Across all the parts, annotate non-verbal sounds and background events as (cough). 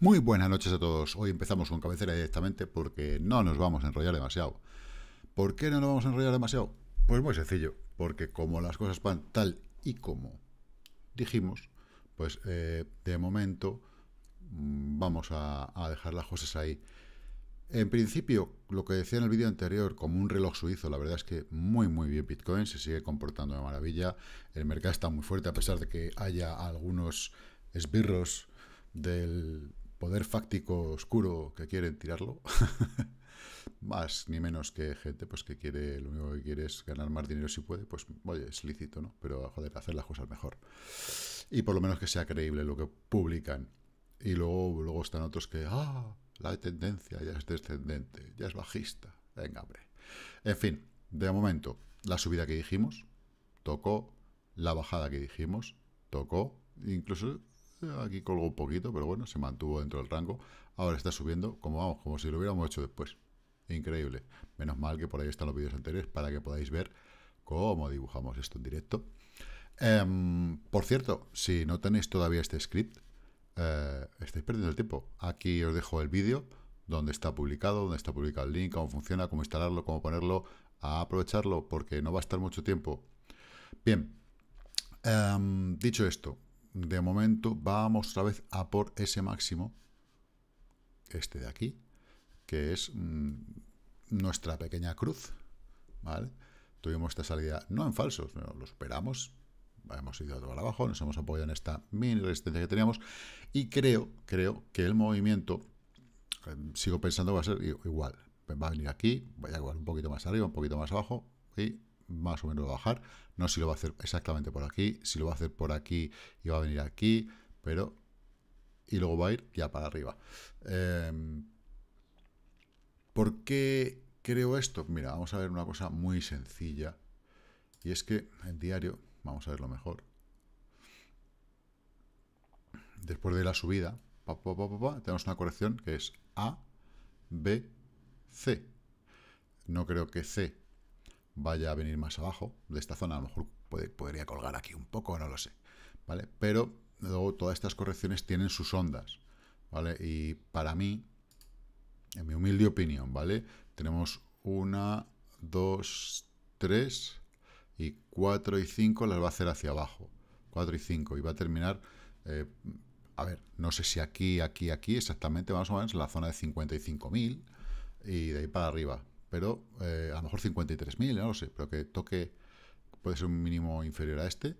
Muy buenas noches a todos. Hoy empezamos con cabecera directamente porque no nos vamos a enrollar demasiado. ¿Por qué no nos vamos a enrollar demasiado? Pues muy sencillo, porque como las cosas van tal y como dijimos, pues eh, de momento mm, vamos a, dejar las cosas ahí. En principio, lo que decía en el vídeo anterior, como un reloj suizo, la verdad es que muy muy bien Bitcoin, se sigue comportando de maravilla, el mercado está muy fuerte a pesar de que haya algunos esbirros del poder fáctico oscuro que quieren tirarlo. (laughs) más ni menos que gente pues que quiere, lo único que quiere es ganar más dinero si puede, pues oye, es lícito, ¿no? Pero joder, hacer las cosas mejor y por lo menos que sea creíble lo que publican. Y luego, luego están otros que, ah, la tendencia ya es descendente, ya es bajista. Venga, hombre. En fin, de momento, la subida que dijimos, tocó, la bajada que dijimos, tocó, incluso eh, aquí colgó un poquito, pero bueno, se mantuvo dentro del rango. Ahora está subiendo, como vamos, como si lo hubiéramos hecho después. Increíble. Menos mal que por ahí están los vídeos anteriores para que podáis ver cómo dibujamos esto en directo. Em, por cierto, si no tenéis todavía este script, eh, estáis perdiendo el tiempo. Aquí os dejo el vídeo donde está publicado, donde está publicado el link, cómo funciona, cómo instalarlo, cómo ponerlo, a aprovecharlo porque no va a estar mucho tiempo. Bien, em, dicho esto, de momento vamos otra vez a por ese máximo, este de aquí, que es mm, nuestra pequeña cruz, Tuvimos esta salida no en falsos, lo superamos, hemos ido para abajo, nos hemos apoyado en esta mini resistencia que teníamos y creo, creo que el movimiento, em, sigo pensando va a ser igual, va a venir aquí, va a igual un poquito más arriba, un poquito más abajo y más o menos va a bajar, no sé si lo va a hacer exactamente por aquí, si lo va a hacer por aquí y va a venir aquí, pero y luego va a ir ya para arriba. Em, ¿Por qué creo esto? Mira, vamos a ver una cosa muy sencilla y es que el diario Vamos a verlo mejor. Después de la subida, tenemos una corrección que es A, B, C. No creo que C vaya a venir más abajo de esta zona. A lo mejor podría colgar aquí un poco, no lo sé. ¿Vale? Pero luego todas estas correcciones tienen sus ondas. ¿Vale? Y para mí, en mi humilde opinión, ¿vale? Tenemos una, dos, tres, y 4 y 5 las va a hacer hacia abajo. 4 y 5 y va a terminar, eh, a ver, no sé si aquí, aquí, aquí, exactamente, vamos o menos en la zona de 55.000 y de ahí para arriba. Pero eh, a lo mejor 53.000, no lo sé, pero que toque, puede ser un mínimo inferior a este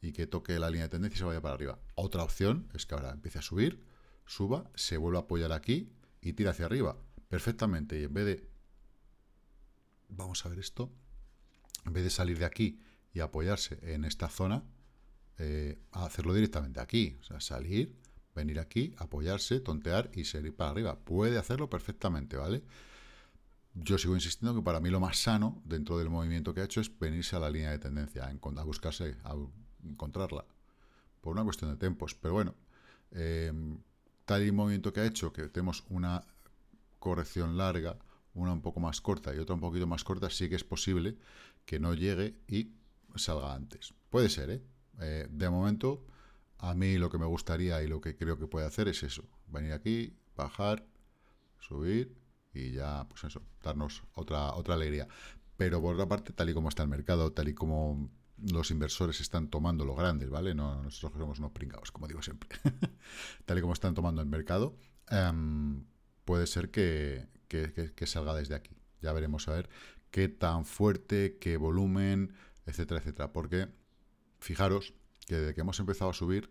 y que toque la línea de tendencia y se vaya para arriba. Otra opción es que ahora empiece a subir, suba, se vuelva a apoyar aquí y tira hacia arriba. Perfectamente. Y en vez de... Vamos a ver esto en vez de salir de aquí y apoyarse en esta zona, eh, hacerlo directamente aquí. O sea, salir, venir aquí, apoyarse, tontear y seguir para arriba. Puede hacerlo perfectamente, ¿vale? Yo sigo insistiendo que para mí lo más sano dentro del movimiento que ha hecho es venirse a la línea de tendencia, a, buscarse, a encontrarla, por una cuestión de tiempos. Pero bueno, eh, tal y movimiento que ha hecho, que tenemos una corrección larga, una un poco más corta y otra un poquito más corta, sí que es posible que no llegue y salga antes. Puede ser, ¿eh? ¿eh? de momento, a mí lo que me gustaría y lo que creo que puede hacer es eso. Venir aquí, bajar, subir y ya, pues eso, darnos otra, otra alegría. Pero por otra parte, tal y como está el mercado, tal y como los inversores están tomando los grandes, ¿vale? No, nosotros somos unos pringados, como digo siempre. (laughs) tal y como están tomando el mercado, em, puede ser que, que, salga desde aquí. Ya veremos a ver qué tan fuerte, qué volumen, etcétera, etcétera. Porque fijaros que desde que hemos empezado a subir,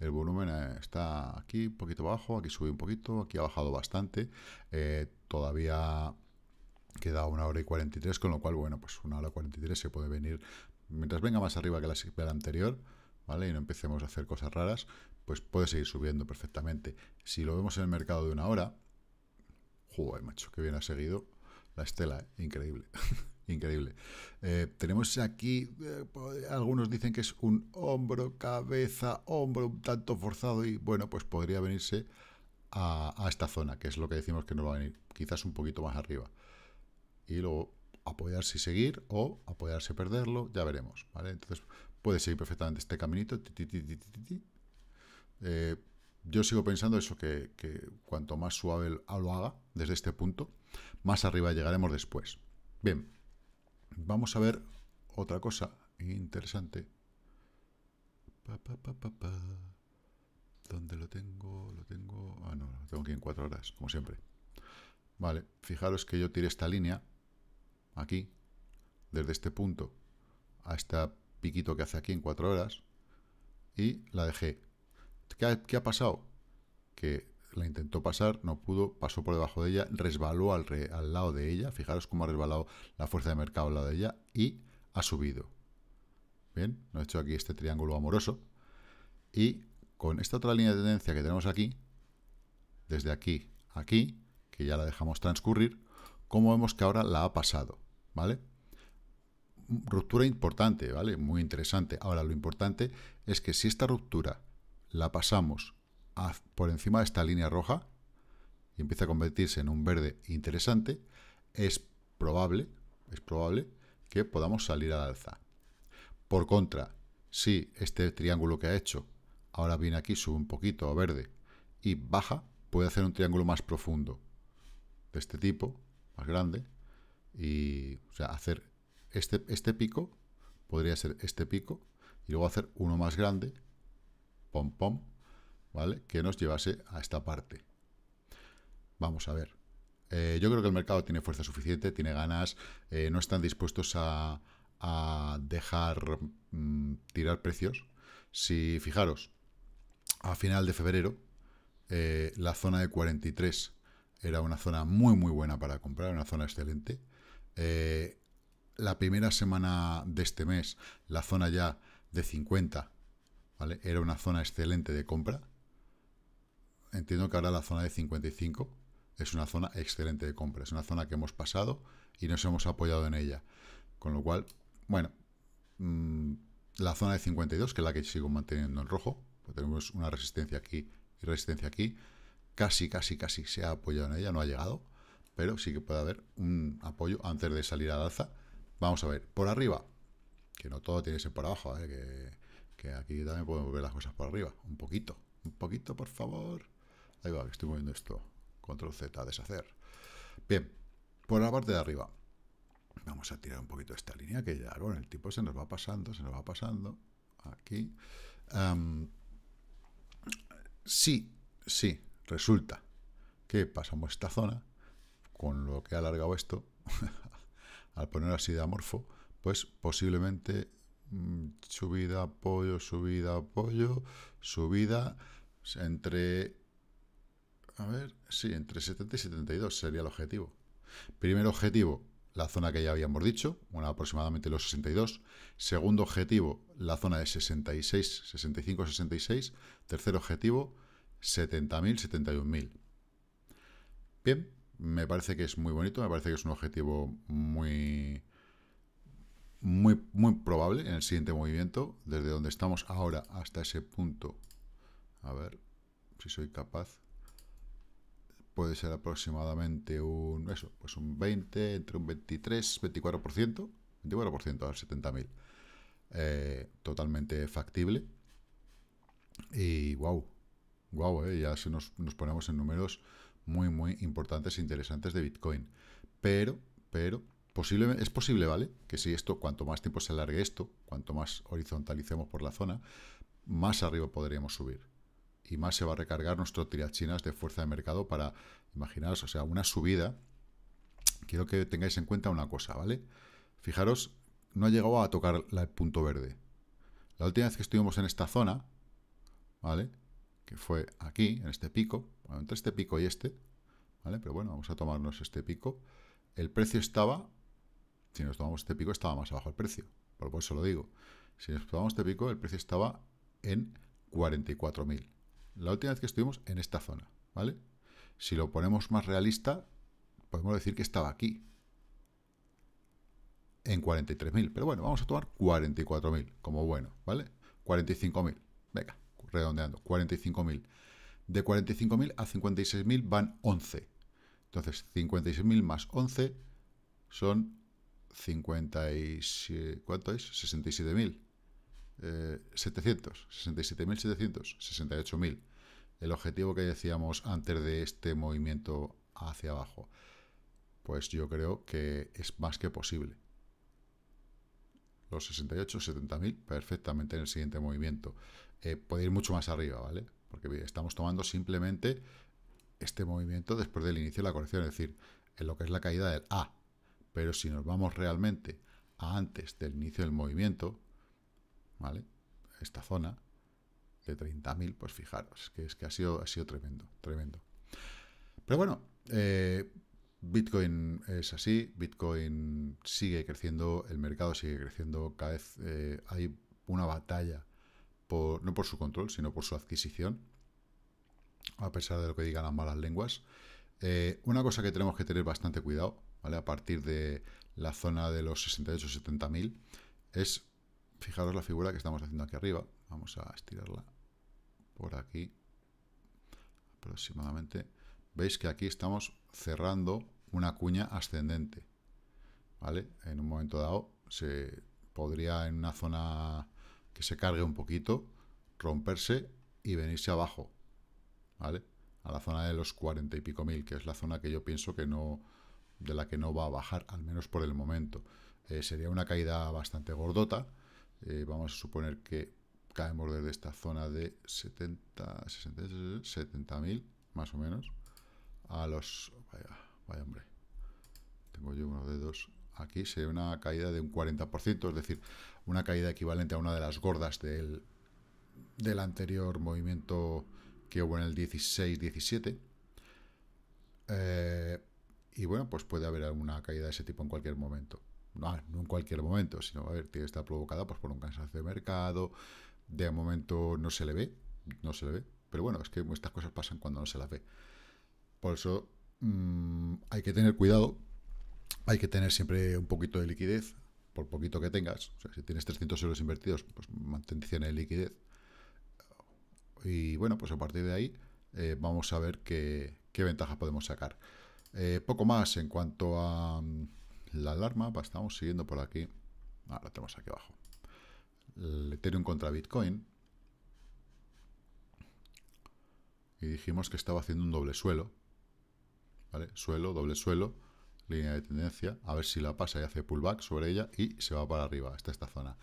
el volumen eh, está aquí un poquito abajo, aquí sube un poquito, aquí ha bajado bastante. Eh, todavía queda una hora y 43, con lo cual, bueno, pues una hora y 43 se puede venir, mientras venga más arriba que la, que la anterior, ¿vale? Y no empecemos a hacer cosas raras, pues puede seguir subiendo perfectamente. Si lo vemos en el mercado de una hora, Joder, macho, que bien ha seguido la estela, ¿eh? increíble. (laughs) increíble. Eh, tenemos aquí, eh, algunos dicen que es un hombro, cabeza, hombro un tanto forzado y bueno, pues podría venirse a, esta zona, que es lo que decimos que no va a venir, quizás un poquito más arriba. Y luego apoyarse y seguir o apoyarse y perderlo, ya veremos, Entonces puede seguir perfectamente este caminito, yo sigo pensando eso, que, cuanto más suave lo haga desde este punto, más arriba llegaremos después. Bien, vamos a ver otra cosa interesante. Pa, pa, ¿Dónde lo tengo? Lo tengo... Ah, lo tengo aquí en cuatro horas, como siempre. Vale, fijaros que yo tiré esta línea, aquí, desde este punto a este piquito que hace aquí en cuatro horas, y la dejé ¿Qué ha, pasado? Que la intentó pasar, no pudo, pasó por debajo de ella, resbaló al, al lado de ella, fijaros cómo ha resbalado la fuerza de mercado al lado de ella y ha subido. Bien, Nos he hecho aquí este triángulo amoroso. Y con esta otra línea de tendencia que tenemos aquí, desde aquí a aquí, que ya la dejamos transcurrir, ¿cómo vemos que ahora la ha pasado, ¿vale? Ruptura importante, ¿vale? Muy interesante. Ahora, lo importante es que si esta ruptura la pasamos por encima de esta línea roja y empieza a convertirse en un verde interesante, es probable, es probable que podamos salir al alza. Por contra, si este triángulo que ha hecho ahora viene aquí, sube un poquito a verde y baja, puede hacer un triángulo más profundo de este tipo, más grande, y hacer este, este pico, podría ser este pico, y luego hacer uno más grande pom pom, ¿vale? Que nos llevase a esta parte. Vamos a ver. Eh, yo creo que el mercado tiene fuerza suficiente, tiene ganas, eh, no están dispuestos a, dejar mm, tirar precios. Si fijaros, a final de febrero, eh, la zona de 43 era una zona muy, muy buena para comprar, una zona excelente. la primera semana de este mes, la zona ya de 50 era una zona excelente de compra. Entiendo que ahora la zona de 55 es una zona excelente de compra. Es una zona que hemos pasado y nos hemos apoyado en ella. Con lo cual, bueno, mm, la zona de 52, que es la que sigo manteniendo en rojo, pues tenemos una resistencia aquí y resistencia aquí. Casi, casi, casi se ha apoyado en ella, no ha llegado, pero sí que puede haber un apoyo antes de salir al alza. Vamos a ver, por arriba, que no todo tiene que ser por abajo, ¿eh? que que aquí también podemos ver las cosas por arriba. Un poquito. Un poquito, por favor. Ahí va, que estoy moviendo esto. Control Z, deshacer. Bien, por la parte de arriba. Vamos a tirar un poquito esta línea que ya con el tipo se nos va pasando, se nos va pasando. Aquí. sí, sí, resulta que pasamos esta zona, con lo que ha alargado esto, (laughs) al poner así de amorfo, pues posiblemente Mm, subida, apoyo, subida, apoyo, subida, entre, a ver, sí, entre 70 y 72 sería el objetivo. Primer objetivo, la zona que ya habíamos dicho, bueno, aproximadamente los 62. Segundo objetivo, la zona de 66, 65, 66. Tercer objetivo, 70.000, 71.000. Bien, me parece que es muy bonito, me parece que es un objetivo muy muy, muy probable en el siguiente movimiento, desde donde estamos ahora hasta ese punto. A ver si soy capaz. Puede ser aproximadamente un, eso, pues un 20, entre un 23, 24%, 24% al 70.000. totalmente factible. Y wow, wow, eh, ya se nos, nos ponemos en números muy, muy importantes e interesantes de Bitcoin. Pero, pero, es posible, ¿vale? Que si esto, cuanto más tiempo se alargue esto, cuanto más horizontalicemos por la zona, más arriba podríamos subir. Y más se va a recargar nuestro tirachinas de fuerza de mercado para, imaginaros, o sea, una subida. Quiero que tengáis en cuenta una cosa, ¿vale? Fijaros, no ha llegado a tocar la, el punto verde. La última vez que estuvimos en esta zona, ¿vale? Que fue aquí, en este pico, entre este pico y este, ¿vale? Pero bueno, vamos a tomarnos este pico. El precio estaba si nos tomamos este pico, estaba más abajo el precio. Por eso lo digo. Si nos tomamos este pico, el precio estaba en 44.000. La última vez que estuvimos en esta zona, ¿vale? Si lo ponemos más realista, podemos decir que estaba aquí, en 43.000. Pero bueno, vamos a tomar 44.000 como bueno, ¿vale? 45.000, venga, redondeando, 45.000. De 45.000 a 56.000 van 11. Entonces, 56.000 más 11 son y ¿cuánto es? 67.000. 67.700, 68.000. El objetivo que decíamos antes de este movimiento hacia abajo. Pues yo creo que es más que posible. Los 68, 70.000, perfectamente en el siguiente movimiento. Eh, puede ir mucho más arriba, ¿vale? Porque estamos tomando simplemente este movimiento después del inicio de la corrección, es decir, en lo que es la caída del A, pero si nos vamos realmente a antes del inicio del movimiento, ¿vale? Esta zona de 30.000, pues fijaros, que es que ha sido, ha sido tremendo, tremendo. Pero bueno, eh, Bitcoin es así, Bitcoin sigue creciendo, el mercado sigue creciendo, cada vez eh, hay una batalla, por, no por su control, sino por su adquisición, a pesar de lo que digan las malas lenguas. Eh, una cosa que tenemos que tener bastante cuidado a partir de la zona de los 68-70 mil, es, fijaros la figura que estamos haciendo aquí arriba, vamos a estirarla por aquí aproximadamente, veis que aquí estamos cerrando una cuña ascendente, ¿vale? En un momento dado se podría en una zona que se cargue un poquito, romperse y venirse abajo, ¿vale? A la zona de los 40 y pico mil, que es la zona que yo pienso que no de la que no va a bajar, al menos por el momento. Eh, sería una caída bastante gordota. Eh, vamos a suponer que caemos desde esta zona de 70, más o menos, a los... Vaya, vaya hombre. Tengo yo unos dedos aquí sería una caída de un 40%, es decir, una caída equivalente a una de las gordas del, del anterior movimiento que hubo en el 16-17. Eh, y bueno, pues puede haber alguna caída de ese tipo en cualquier momento. No, no en cualquier momento, sino, a ver, que estar provocada pues, por un cansancio de mercado, de momento no se le ve, no se le ve. Pero bueno, es que estas cosas pasan cuando no se las ve. Por eso mm, hay que tener cuidado, hay que tener siempre un poquito de liquidez, por poquito que tengas. O sea, si tienes 300 euros invertidos, pues mantención en liquidez. Y bueno, pues a partir de ahí eh, vamos a ver qué, qué ventajas podemos sacar. Eh, poco más en cuanto a mm, la alarma. Estamos siguiendo por aquí. ahora tenemos aquí abajo. El Ethereum contra Bitcoin. Y dijimos que estaba haciendo un doble suelo. ¿Vale? Suelo, doble suelo, línea de tendencia. A ver si la pasa y hace pullback sobre ella y se va para arriba, hasta esta zona.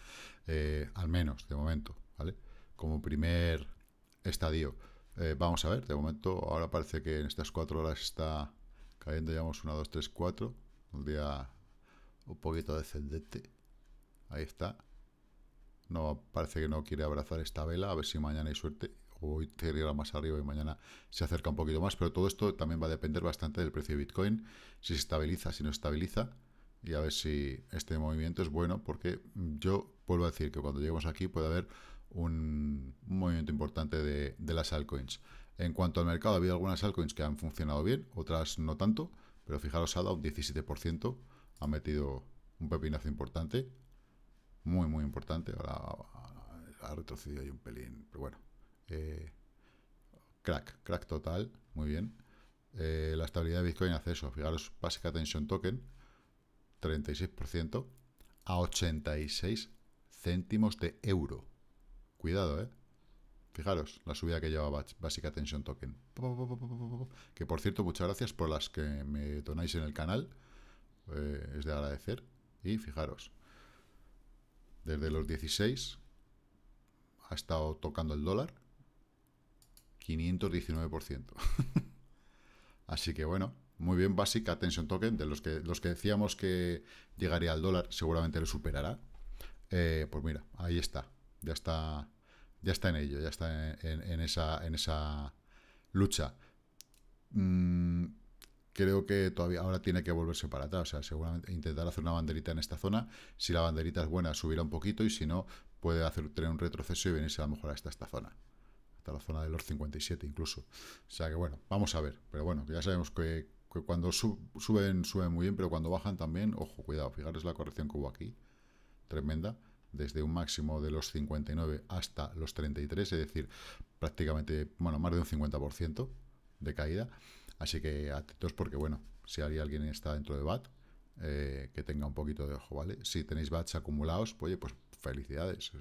Eh, al menos, de momento, ¿vale? Como primer estadio. Eh, vamos a ver, de momento ahora parece que en estas cuatro horas está Cayendo llevamos 1, 2, 3, 4. Un día un poquito descendente. Ahí está. No, parece que no quiere abrazar esta vela. A ver si mañana hay suerte. Hoy te más arriba y mañana se acerca un poquito más. Pero todo esto también va a depender bastante del precio de Bitcoin. Si se estabiliza, si no estabiliza. Y a ver si este movimiento es bueno. Porque yo vuelvo a decir que cuando lleguemos aquí puede haber un, movimiento importante de, de las altcoins. En cuanto al mercado, ha habido algunas altcoins que han funcionado bien, otras no tanto, pero fijaros, ha dado un 17%, ha metido un pepinazo importante, muy, muy importante. Ahora ha retrocedido ahí un pelín, pero bueno. Eh, crack, crack total, muy bien. Eh, la estabilidad de Bitcoin hace eso, fijaros, Basic Attention Token, 36% a 86 céntimos de euro. Cuidado, ¿eh? Fijaros, la subida que lleva básica Attention Token. Que por cierto, muchas gracias por las que me donáis en el canal. Eh, es de agradecer. Y fijaros, desde los 16 ha estado tocando el dólar 519%. (laughs) Así que bueno, muy bien Basic Attention Token, de los que, los que decíamos que llegaría al dólar, seguramente lo superará. Eh, pues mira, ahí está, ya está ya está en ello, ya está en, esa, en esa lucha. Mm, creo que todavía ahora tiene que volverse para atrás, o sea, seguramente intentar hacer una banderita en esta zona, si la banderita es buena subirá un poquito y si no puede hacer, tener un retroceso y venirse a lo mejor hasta esta zona hasta la zona de los 57 incluso. O sea que bueno, vamos a ver. Pero bueno, ya sabemos que, cuando suben, suben muy bien, pero cuando bajan también, ojo, cuidado, fijaros la corrección que hubo aquí, tremenda desde un máximo de los 59 hasta los 33, es decir, prácticamente, bueno, más de un 50% de caída. Así que atentos porque, bueno, si hay alguien está dentro de BAT, eh, que tenga un poquito de ojo, ¿vale? Si tenéis BATs acumulados, pues, oye, pues felicidades.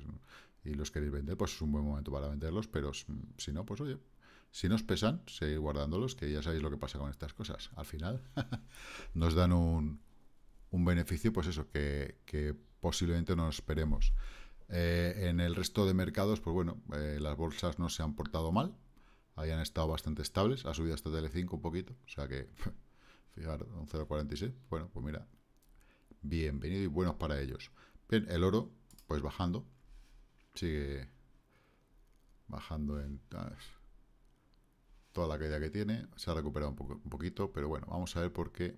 Y los queréis vender, pues es un buen momento para venderlos, pero si no, pues oye, si nos pesan, seguir guardándolos, que ya sabéis lo que pasa con estas cosas. Al final (laughs) nos dan un, un beneficio, pues eso, que posiblemente no esperemos. Eh, en el resto de mercados, pues bueno, eh, las bolsas no se han portado mal, hayan estado bastante estables, ha subido hasta Tele5 un poquito, o sea que, (laughs) fijaros, un 0,46, bueno, pues mira, bienvenido y buenos para ellos. Bien, el oro, pues bajando, sigue bajando en ah, toda la caída que tiene, se ha recuperado un, poquito, pero bueno, vamos a ver por qué.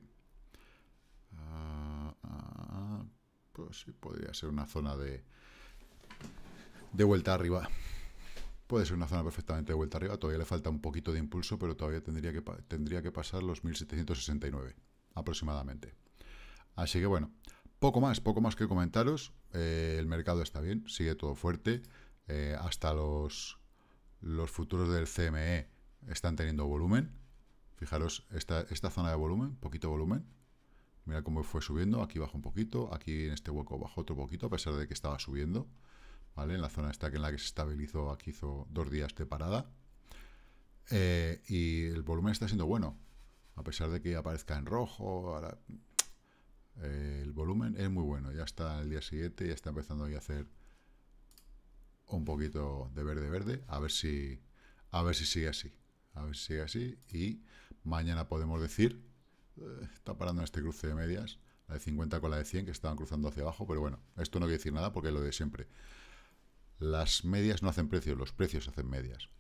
Ah, ah, pues podría ser una zona de, de vuelta arriba. Puede ser una zona perfectamente de vuelta arriba. Todavía le falta un poquito de impulso, pero todavía tendría que, tendría que pasar los 1769 aproximadamente. Así que bueno, poco más, poco más que comentaros. Eh, el mercado está bien, sigue todo fuerte. Eh, hasta los, los futuros del CME están teniendo volumen. Fijaros, esta, esta zona de volumen, poquito volumen, Mira cómo fue subiendo, aquí bajó un poquito, aquí en este hueco bajó otro poquito, a pesar de que estaba subiendo, ¿vale? En la zona esta que en la que se estabilizó, aquí hizo dos días de parada. Eh, y el volumen está siendo bueno, a pesar de que aparezca en rojo, eh, el volumen es muy bueno, ya está el día siguiente, ya está empezando a hacer un poquito de verde verde, a ver si a ver si sigue así, a ver si sigue así y mañana podemos decir eh, está parando en este cruce de medias, la de 50 con la de 100, que estaban cruzando hacia abajo, pero bueno, esto no quiere decir nada porque lo de siempre. Las medias no hacen precios, los precios hacen medias.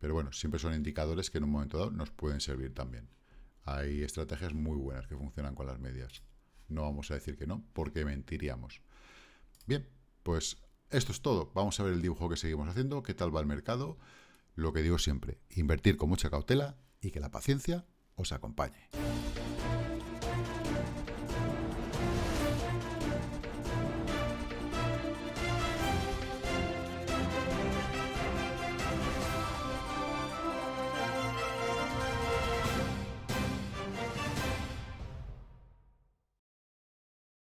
Pero bueno, siempre son indicadores que en un momento dado nos pueden servir también. Hay estrategias muy buenas que funcionan con las medias. No vamos a decir que no, porque mentiríamos. Bien, pues esto es todo. Vamos a ver el dibujo que seguimos haciendo, qué tal va el mercado. Lo que digo siempre, invertir con mucha cautela y que la paciencia os acompañe.